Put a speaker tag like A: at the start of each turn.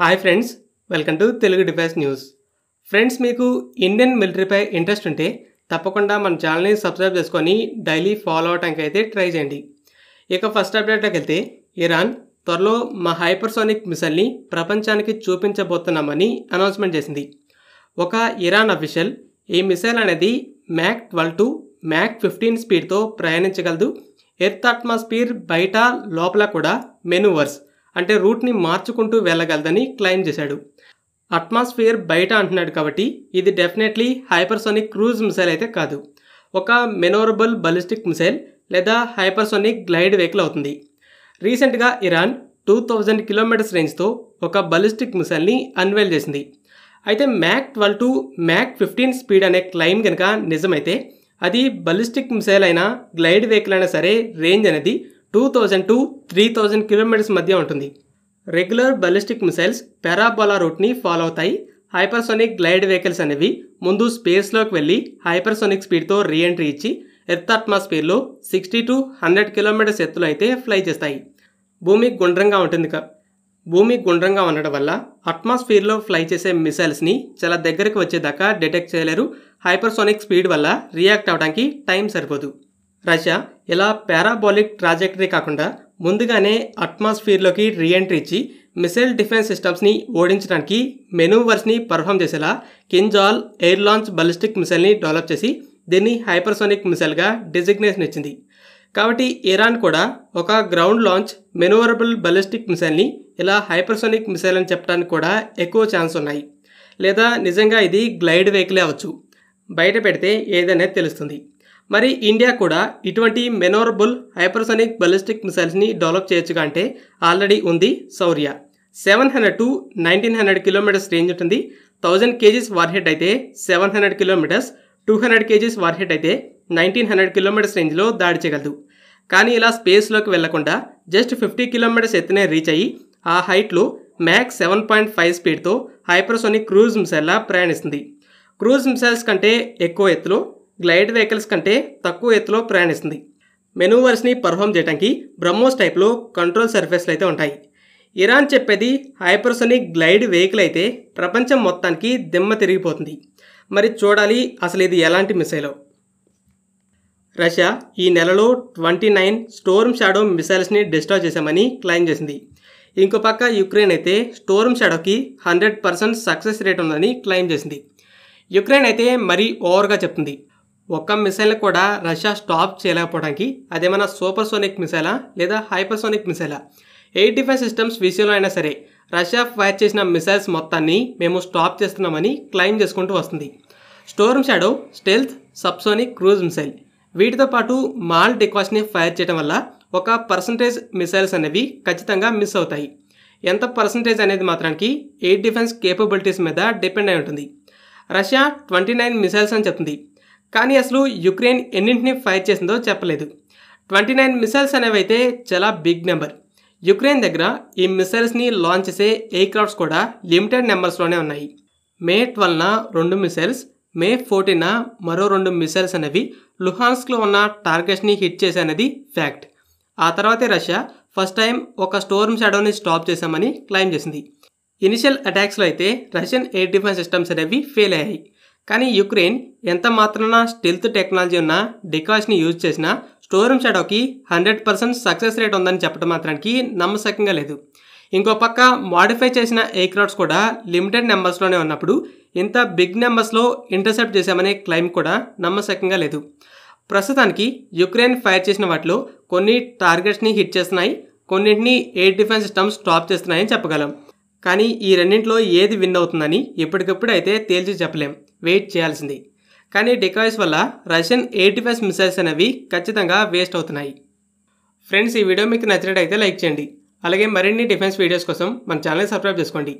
A: hi friends welcome to Telugu defence news friends మీకు Indian మిలిటరీపై interest ఉంటే తప్పకుండా మన ఛానల్ని సబ్స్క్రైబ్ చేసుకొని డైలీ ఫాలో అవడానికి అయితే ట్రై చేయండి ఇక ఫస్ట్ అప్డేట్లోకి వెళ్తే ఇరాన్ త్వరలో మా హైపర్సోనిక్ మిసైల్ని ప్రపంచానికి చూపించబోతున్నామని అనౌన్స్మెంట్ చేసింది ఒక ఇరాన్ అఫీషియల్ ఈ మిసైల్ అనేది Mach twelve to Mach fifteen స్పీడ్తో ప్రయాణించగలదు ఎర్త్ అట్మాస్ఫియర్ బయట లోపల కూడా మెనూవర్స్ అంటే రూట్ని మార్చుకుంటూ వెళ్ళగలదని క్లెయిమ్ చేశాడు అట్మాస్ఫియర్ బయట అంటున్నాడు కాబట్టి ఇది డెఫినెట్లీ హైపర్సోనిక్ క్రూజ్ మిసైల్ అయితే కాదు ఒక మెనోరబుల్ బలిస్టిక్ మిసైల్ లేదా హైపర్సోనిక్ గ్లైడ్ వెహికల్ అవుతుంది రీసెంట్గా ఇరాన్ టూ థౌజండ్ కిలోమీటర్స్ రేంజ్తో ఒక బలిస్టిక్ మిసైల్ని అన్వేల్ చేసింది అయితే Mach twelve to Mach fifteen speed అనే క్లైమ్ కనుక నిజమైతే అది బలిస్టిక్ మిసైల్ అయినా గ్లైడ్ వెహికల్ అయినా సరే రేంజ్ అనేది two thousand to three thousand kilometres మధ్య ఉంటుంది రెగ్యులర్ బలిస్టిక్ మిసైల్స్ పెరాబోలా రూట్ని ఫాలో అవుతాయి హైపర్సోనిక్ గ్లైడ్ వెహికల్స్ అనేవి ముందు స్పేస్లోకి వెళ్ళి హైపర్సోనిక్ స్పీడ్తో రీఎంట్రీ ఇచ్చి ఎర్త్ అట్మాస్ఫియర్లో సిక్స్టీ టు హండ్రెడ్ కిలోమీటర్స్ ఎత్తులో అయితే ఫ్లై చేస్తాయి భూమి గుండ్రంగా ఉంటుంది భూమి గుండ్రంగా ఉండడం వల్ల అట్మాస్ఫియర్లో ఫ్లై చేసే మిసైల్స్ని చాలా దగ్గరకు వచ్చేదాకా డిటెక్ట్ చేయలేరు హైపర్సోనిక్ స్పీడ్ వల్ల రియాక్ట్ అవడానికి టైం సరిపోదు రష్యా ఇలా పారాబాలిక్ ట్రాజెక్టరీ కాకుండా ముందుగానే అట్మాస్ఫియర్లోకి రీఎంట్రీ ఇచ్చి మిసైల్ డిఫెన్స్ సిస్టమ్స్ని ఓడించడానికి మెనూవర్స్ని పర్ఫామ్ చేసేలా కింజాల్ ఎయిర్ లాంచ్ బలిస్టిక్ మిసైల్ని డెవలప్ చేసి దీన్ని హైపర్సోనిక్ మిసైల్గా డెసిగ్నేషన్ ఇచ్చింది కాబట్టి ఇరాన్ కూడా ఒక గ్రౌండ్ లాంచ్ మెనూవరబుల్ బలిస్టిక్ మిసైల్ని ఇలా హైపర్సోనిక్ మిసైల్ అని చెప్పడానికి కూడా ఎక్కువ ఛాన్స్ ఉన్నాయి లేదా నిజంగా ఇది గ్లైడ్ వెహికలే అవ్వచ్చు బయట పెడితే ఏదనేది తెలుస్తుంది మరి ఇండియా కూడా ఇటువంటి మెనోరబుల్ హైపర్సోనిక్ బలిస్టిక్ మిసైల్స్ని డెవలప్ చేయొచ్చు అంటే ఆల్రెడీ ఉంది Shaurya seven hundred to nineteen hundred kilometres range ఉంటుంది థౌజండ్ కేజీస్ వార్ హెడ్ అయితే seven hundred kilometres two hundred kgs warhead అయితే నైన్టీన్ హండ్రెడ్ కిలోమీటర్స్ రేంజ్లో దాడి చేయగలదు కానీ ఇలా స్పేస్లోకి వెళ్లకుండా జస్ట్ ఫిఫ్టీ కిలోమీటర్స్ ఎత్తునే రీచ్ అయ్యి ఆ హైట్లో మ్యాక్స్ సెవెన్ పాయింట్ ఫైవ్ స్పీడ్తో హైపర్సోనిక్ క్రూజ్ మిసైల్లా ప్రయాణిస్తుంది క్రూజ్ మిసైల్స్ కంటే ఎక్కువ ఎత్తులో గ్లైడ్ వెహికల్స్ కంటే తక్కువ ఎత్తులో ప్రయాణిస్తుంది మెనూవర్స్ని పర్ఫామ్ చేయడానికి బ్రహ్మోస్ టైప్లో కంట్రోల్ సర్ఫేస్లు అయితే ఉంటాయి ఇరాన్ చెప్పేది హైపర్సోనిక్ గ్లైడ్ వెహికల్ అయితే ప్రపంచం మొత్తానికి దిమ్మ తిరిగిపోతుంది మరి చూడాలి అసలు ఇది ఎలాంటి మిసైలో రష్యా ఈ నెలలో ట్వంటీ నైన్ స్టోర్మ్ షాడో మిసైల్స్ని డిస్ట్రాయ్ చేశామని క్లెయిమ్ చేసింది ఇంకో పక్క యుక్రెయిన్ అయితే స్టోర్మ్ షాడోకి హండ్రెడ్ పర్సెంట్ సక్సెస్ రేట్ ఉందని క్లెయిమ్ చేసింది యుక్రెయిన్ అయితే మరీ ఓవర్గా చెప్తుంది ఒక్క మిసైల్ కూడా రష్యా స్టాప్ చేయలేకపోవడానికి అదేమైనా సూపర్ సోనిక్ మిసైలా లేదా హైపర్సోనిక్ మిసైలా ఎయిర్ డిఫెన్స్ సిస్టమ్స్ విషయంలో అయినా సరే రష్యా ఫైర్ చేసిన మిసైల్స్ మొత్తాన్ని మేము స్టాప్ చేస్తున్నామని క్లెయిమ్ చేసుకుంటూ వస్తుంది Storm Shadow stealth subsonic cruise missile వీటితో పాటు మాల్ డికాష్ని ఫైర్ చేయడం వల్ల ఒక పర్సంటేజ్ మిసైల్స్ అనేవి ఖచ్చితంగా మిస్ అవుతాయి ఎంత పర్సంటేజ్ అనేది మాత్రానికి ఎయిర్ డిఫెన్స్ కేపబిలిటీస్ మీద డిపెండ్ అయి ఉంటుంది రష్యా ట్వంటీ నైన్ మిసైల్స్ అని చెప్తుంది కానీ అసలు యుక్రెయిన్ ఎన్నింటిని ఫైర్ చేసిందో చెప్పలేదు ట్వంటీ నైన్ మిసైల్స్ అనేవి అయితే చాలా బిగ్ నెంబర్ యుక్రెయిన్ దగ్గర ఈ మిసైల్స్ని లాంచ్ చేసే ఎయిర్ క్రాఫ్ట్స్ కూడా లిమిటెడ్ నెంబర్స్లోనే ఉన్నాయి మే ట్వెల్వ్న రెండు మిసైల్స్ మే ఫోర్టీన మరో రెండు మిసైల్స్ అనేవి లుహాన్స్క్లో ఉన్న టార్గెట్స్ని హిట్ అనేది ఫ్యాక్ట్ ఆ తర్వాతే రష్యా ఫస్ట్ టైం ఒక స్టోర్ షాడోని స్టాప్ చేశామని క్లైమ్ చేసింది ఇనిషియల్ అటాక్స్లో అయితే రష్యన్ ఎయిర్ డిఫెన్స్ సిస్టమ్స్ అనేవి ఫెయిల్ అయ్యాయి కానీ యుక్రెయిన్ ఎంత మాత్రాన స్టెల్త్ టెక్నాలజీ ఉన్న డికాష్ని యూజ్ చేసినా స్టోరూమ్ షాడోకి హండ్రెడ్ పర్సెంట్ సక్సెస్ రేట్ ఉందని చెప్పడం మాత్రానికి నమ్మశకంగా లేదు ఇంకో పక్క మాడిఫై చేసిన ఎయిర్క్రాఫ్ట్స్ కూడా లిమిటెడ్ నెంబర్స్లోనే ఉన్నప్పుడు ఇంత బిగ్ నెంబర్స్లో ఇంటర్సెప్ట్ చేశామనే క్లైమ్ కూడా నమ్మశకంగా లేదు ప్రస్తుతానికి యుక్రెయిన్ ఫైర్ చేసిన వాటిలో కొన్ని టార్గెట్స్ని హిట్ చేస్తున్నాయి కొన్నింటిని ఎయిర్ డిఫెన్స్ సిస్టమ్స్ స్టాప్ చేస్తున్నాయని చెప్పగలం కానీ ఈ రెండింటిలో ఏది విన్ అవుతుందని ఎప్పటికప్పుడు అయితే తేల్చి చెప్పలేం వెయిట్ చేయాల్సింది కానీ డికాయిస్ వల్ల రష్యన్ ఎయిటీ డిఫెన్స్ మిసైల్స్ అనేవి ఖచ్చితంగా వేస్ట్ అవుతున్నాయి ఫ్రెండ్స్ ఈ వీడియో మీకు నచ్చినట్టయితే లైక్ చేయండి అలాగే మరిన్ని డిఫెన్స్ వీడియోస్ కోసం మన ఛానల్ని సబ్స్క్రైబ్ చేసుకోండి